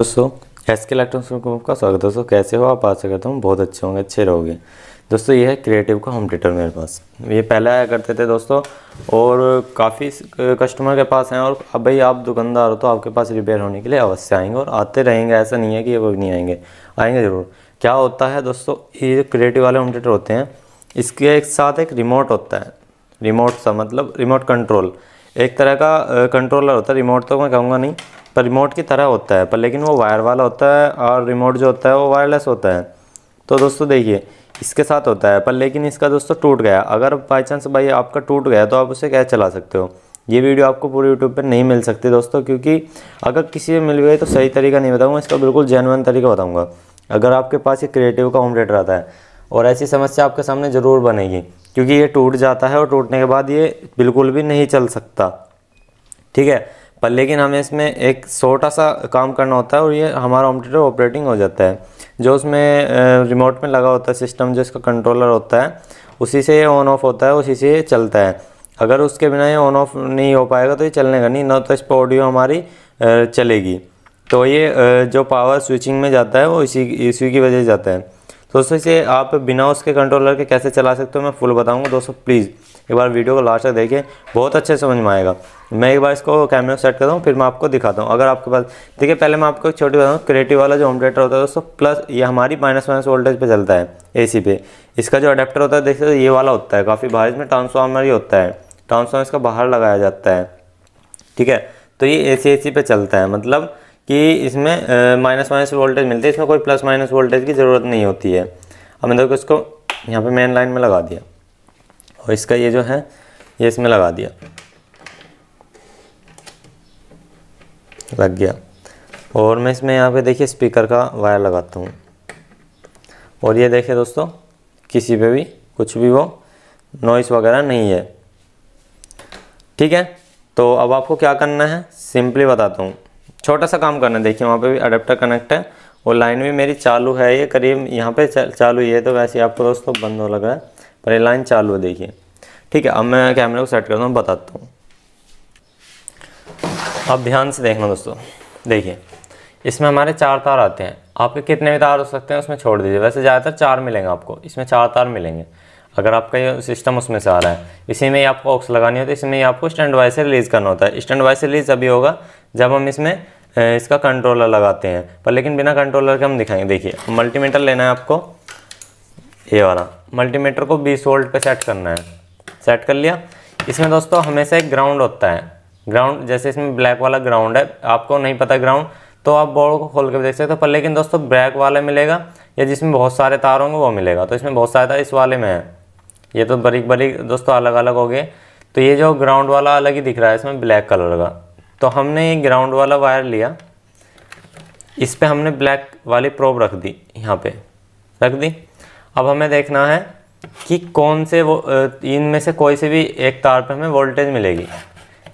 दोस्तों एस के इलेक्ट्रॉनिक्स में आपका स्वागत है दोस्तों कैसे हो आप आशा करते हो बहुत अच्छे होंगे अच्छे रहोगे दोस्तों ये है क्रिएटिव का होम थिएटर मेरे पास ये पहले आया करते थे दोस्तों और काफ़ी कस्टमर के पास हैं और अब भाई आप दुकानदार हो तो आपके पास रिपेयर होने के लिए अवश्य आएंगे और आते रहेंगे ऐसा नहीं है कि ये नहीं आएंगे आएंगे ज़रूर क्या होता है दोस्तों ये क्रिएटिव वाले होम थिएटर होते हैं इसके एक साथ एक रिमोट होता है रिमोट सा मतलब रिमोट कंट्रोल एक तरह का कंट्रोलर होता है रिमोट तो मैं कहूँगा नहीं पर रिमोट की तरह होता है पर लेकिन वो वायर वाला होता है और रिमोट जो होता है वो वायरलेस होता है तो दोस्तों देखिए इसके साथ होता है पर लेकिन इसका दोस्तों टूट गया अगर बाई चांस भाई आपका टूट गया तो आप उसे कैसे चला सकते हो ये वीडियो आपको पूरे यूट्यूब पर नहीं मिल सकती दोस्तों क्योंकि अगर किसी में मिल गई तो सही तरीका नहीं बताऊँगा इसका बिल्कुल जेनवन तरीका बताऊँगा अगर आपके पास ये क्रिएटिव का होम रहता है और ऐसी समस्या आपके सामने ज़रूर बनेगी क्योंकि ये टूट जाता है और टूटने के बाद ये बिल्कुल भी नहीं चल सकता ठीक है पर लेकिन हमें इसमें एक छोटा सा काम करना होता है और ये हमारा होम थिएटर ऑपरेटिंग हो जाता है जो उसमें रिमोट में लगा होता है सिस्टम जो इसका कंट्रोलर होता है उसी से ये ऑन ऑफ होता है उसी से ये चलता है अगर उसके बिना ये ऑन ऑफ नहीं हो पाएगा तो ये चलने का नहीं ना तो इस पर ऑडियो हमारी चलेगी तो ये जो पावर स्विचिंग में जाता है वो इसी इसी की वजह से जाता है तो उससे आप बिना उसके कंट्रोलर के कैसे चला सकते हो मैं फुल बताऊंगा दोस्तों प्लीज़ एक बार वीडियो को लास्ट तक देखिए बहुत अच्छे समझ में आएगा मैं एक बार इसको कैमरे में सेट करता हूँ फिर मैं आपको दिखाता हूँ अगर आपके पास देखिए पहले मैं आपको एक छोटी बताऊँ क्रिएटिव वाला जो होम होता है दोस्तों प्लस ये हमारी माइनस माइनस वोल्टेज पर चलता है ए पे इसका जो अडेप्टर होता है देखिए ये वाला होता है काफ़ी बाहर इसमें ट्रांसफार्मर ही होता है ट्रांसफार्मर इसका बाहर लगाया जाता है ठीक है तो ये ए सी पे चलता है मतलब कि इसमें माइनस माइनस वोल्टेज मिलती है इसमें कोई प्लस माइनस वोल्टेज की ज़रूरत नहीं होती है अब मैं देखो इसको यहाँ पर मेन लाइन में लगा दिया और इसका ये जो है ये इसमें लगा दिया लग गया और मैं इसमें यहाँ पे देखिए स्पीकर का वायर लगाता हूँ और ये देखिए दोस्तों किसी पे भी कुछ भी वो नॉइस वगैरह नहीं है ठीक है तो अब आपको क्या करना है सिंपली बताता हूँ छोटा सा काम करना है देखिए वहाँ पे भी अडेप्टर कनेक्ट है और लाइन भी मेरी चालू है ये करीब यहाँ पे चालू ही है तो वैसे आपको दोस्तों बंद हो लग रहा है पर ये लाइन चालू है देखिए ठीक है अब मैं कैमरे को सेट करता हूँ बताता हूँ अब ध्यान से देखना दोस्तों देखिए इसमें हमारे चार तार आते हैं आपके कितने भी तार हो सकते हैं उसमें छोड़ दीजिए वैसे ज़्यादातर चार मिलेंगे आपको इसमें चार तार मिलेंगे अगर आपका ये सिस्टम उसमें से आ रहा है इसी में ही आपको ऑक्स लगानी होती है इसमें ही आपको स्टैंड वाइज से रिलीज़ करना होता है स्टैंड वाइज से रिलीज़ अभी होगा जब हम इसमें इसका कंट्रोलर लगाते हैं पर लेकिन बिना कंट्रोलर के हम दिखाएंगे देखिए मल्टीमीटर लेना है आपको ये वाला मल्टीमीटर को 20 वोल्ट पे सेट करना है सेट कर लिया इसमें दोस्तों हमेशा एक ग्राउंड होता है ग्राउंड जैसे इसमें ब्लैक वाला ग्राउंड है आपको नहीं पता ग्राउंड तो आप बोर्ड को खोल कर देख सकते हो पर लेकिन दोस्तों ब्लैक वाला मिलेगा या जिसमें बहुत सारे तार होंगे वो मिलेगा तो इसमें बहुत सारे तार इस वाले में है ये तो बरीक बरीक दोस्तों अलग अलग हो गए तो ये जो ग्राउंड वाला अलग ही दिख रहा है इसमें ब्लैक कलर का तो हमने ये ग्राउंड वाला वायर लिया इस पर हमने ब्लैक वाली प्रोब रख दी यहाँ पे रख दी अब हमें देखना है कि कौन से वो इनमें से कोई से भी एक तार पर हमें वोल्टेज मिलेगी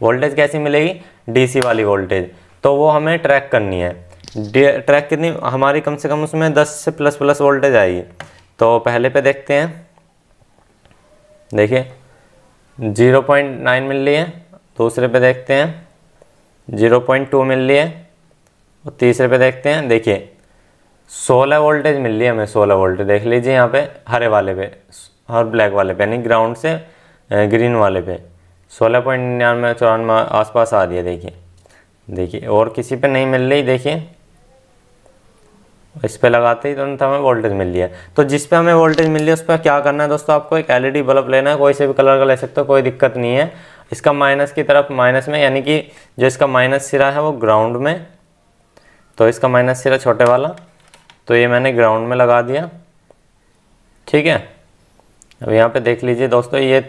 वोल्टेज कैसी मिलेगी डीसी वाली वोल्टेज तो वो हमें ट्रैक करनी है ट्रैक कितनी हमारी कम से कम उसमें 10 से प्लस प्लस वोल्टेज आएगी तो पहले पे देखते हैं देखिए 0.9 मिल रही है दूसरे पे देखते हैं 0.2 मिल रही है और तीसरे पे देखते हैं देखिए सोलह वोल्टेज मिल रही है हमें सोलह वोल्ट देख लीजिए यहाँ पे हरे वाले पे और ब्लैक वाले पे यानी ग्राउंड से ग्रीन वाले पे सोलह पॉइंट निन्यानवे चौरानवे आसपास आ रही है देखिए देखिए और किसी पे नहीं मिल रही देखिए इस पर लगाते ही तुरंत हमें वोल्टेज मिल रही है तो जिस पे हमें वोल्टेज मिल रही है उस पर क्या करना है दोस्तों आपको एक एल e बल्ब लेना है कोई से भी कलर का ले सकते हो कोई दिक्कत नहीं है इसका माइनस की तरफ माइनस में यानी कि जो इसका माइनस सिरा है वो ग्राउंड में तो इसका माइनस सिरा छोटे वाला तो ये मैंने ग्राउंड में लगा दिया ठीक है अब यहाँ पे देख लीजिए दोस्तों ये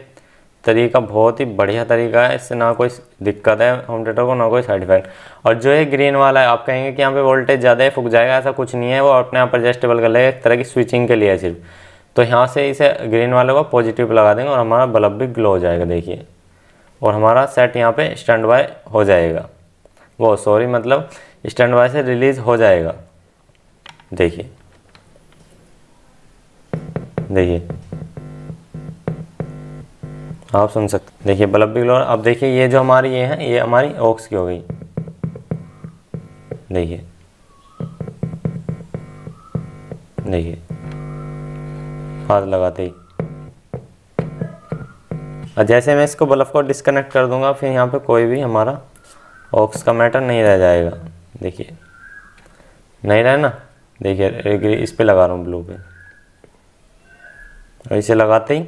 तरीका बहुत ही बढ़िया तरीका है इससे ना कोई दिक्कत है होम थिएटर को ना कोई साइड इफेक्ट और जो ये ग्रीन वाला है आप कहेंगे कि यहाँ पे वोल्टेज ज़्यादा है फुक जाएगा ऐसा कुछ नहीं है वो अपने आप एडजस्टेबल कर लेगा एक तरह की स्विचिंग के लिए सिर्फ तो यहाँ से इसे ग्रीन वाले को पॉजिटिव लगा देंगे और हमारा बल्ब भी ग्लो हो जाएगा देखिए और हमारा सेट यहाँ पर स्टैंड बाय हो जाएगा वो सॉरी मतलब स्टैंड बाय से रिलीज़ हो जाएगा देखिए देखिए आप सुन सकते देखिए बल्ब भी ग्लो अब देखिए ये जो हमारी ये है ये हमारी ऑक्स की हो गई देखिए देखिए हाथ लगाते ही और जैसे मैं इसको बल्ब को डिस्कनेक्ट कर दूंगा फिर यहाँ पे कोई भी हमारा ऑक्स का मैटर नहीं रह जाएगा देखिए नहीं रहना देखिए ग्रे इस पर लगा रहा हूँ ब्लू पे और इसे लगाते ही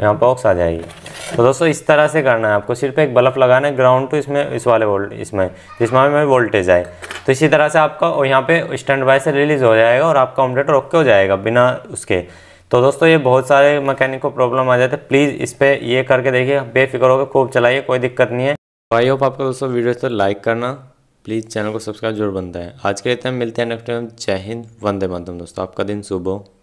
यहाँ पर ऑक्स आ जाएगी तो दोस्तों इस तरह से करना है आपको सिर्फ एक बल्ब लगाना है ग्राउंड टू इसमें इस वाले वोल्ट इसमें जिसमें हमें वोल्टेज आए तो इसी तरह से आपका और यहाँ पे स्टैंड बाय से रिलीज़ हो जाएगा और आपका ऑमलेटर ओके हो जाएगा बिना उसके तो दोस्तों ये बहुत सारे मैकेनिक को प्रॉब्लम आ जाते हैं प्लीज़ इस पर ये करके देखिए बेफिक्र होकर खूब चलाइए कोई दिक्कत नहीं है आई होप आपका दोस्तों वीडियो तो लाइक करना प्लीज़ चैनल को सब्सक्राइब जरूर बनता है आज के लिए इतना मिलते हैं नेक्स्ट टाइम जय हिंद वंदे मातम दोस्तों आपका दिन सुबह